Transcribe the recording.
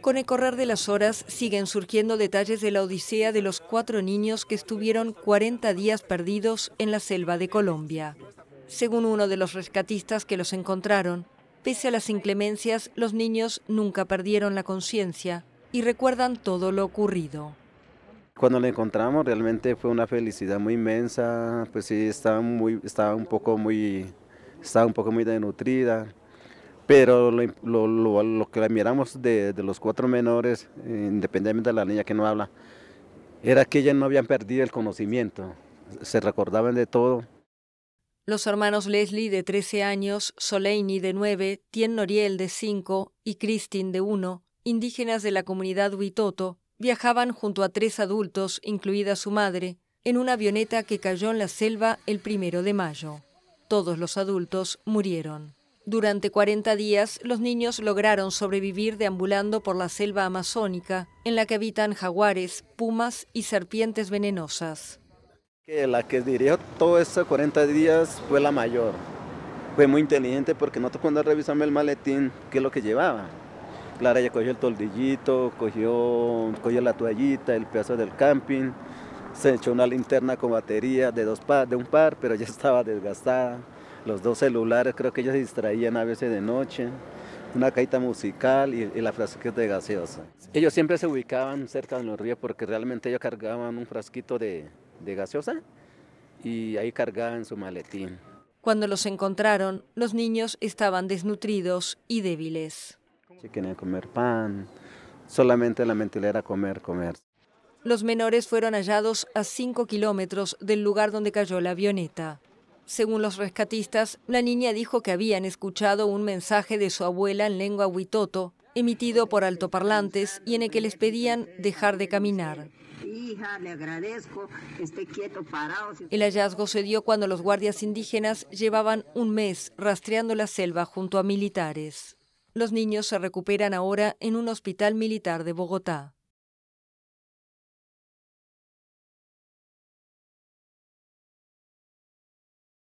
Con el correr de las horas siguen surgiendo detalles de la odisea de los cuatro niños que estuvieron 40 días perdidos en la selva de Colombia. Según uno de los rescatistas que los encontraron, pese a las inclemencias, los niños nunca perdieron la conciencia y recuerdan todo lo ocurrido. Cuando lo encontramos realmente fue una felicidad muy inmensa, pues sí, estaba, un, poco muy, estaba un poco muy denutrida, pero lo, que admiramos de, los cuatro menores, eh, independientemente de la niña que no habla, era que ellas no habían perdido el conocimiento, se recordaban de todo. Los hermanos Leslie de 13 años, Soleini de 9, Tien Noriel de 5 y Christine de 1, indígenas de la comunidad Huitoto, viajaban junto a tres adultos, incluida su madre, en una avioneta que cayó en la selva el primero de mayo. Todos los adultos murieron. Durante 40 días, los niños lograron sobrevivir deambulando por la selva amazónica, en la que habitan jaguares, pumas y serpientes venenosas. La que dirigió todos esos 40 días fue la mayor. Fue muy inteligente porque nosotros cuando revisamos el maletín, ¿qué es lo que llevaba? Clara ya cogió el toldillito, cogió, cogió la toallita, el pedazo del camping, se echó una linterna con batería de, dos de un par, pero ya estaba desgastada los dos celulares, creo que ellos se distraían a veces de noche, una caída musical y, la frasquita de gaseosa. Ellos siempre se ubicaban cerca de los ríos porque realmente ellos cargaban un frasquito de, gaseosa y ahí cargaban su maletín. Cuando los encontraron, los niños estaban desnutridos y débiles. Se querían comer pan, solamente la mentilera comer, comer. Los menores fueron hallados a 5 kilómetros del lugar donde cayó la avioneta. Según los rescatistas, la niña dijo que habían escuchado un mensaje de su abuela en lengua huitoto, emitido por altoparlantes y en el que les pedían dejar de caminar. El hallazgo se dio cuando los guardias indígenas llevaban un mes rastreando la selva junto a militares. Los niños se recuperan ahora en un hospital militar de Bogotá.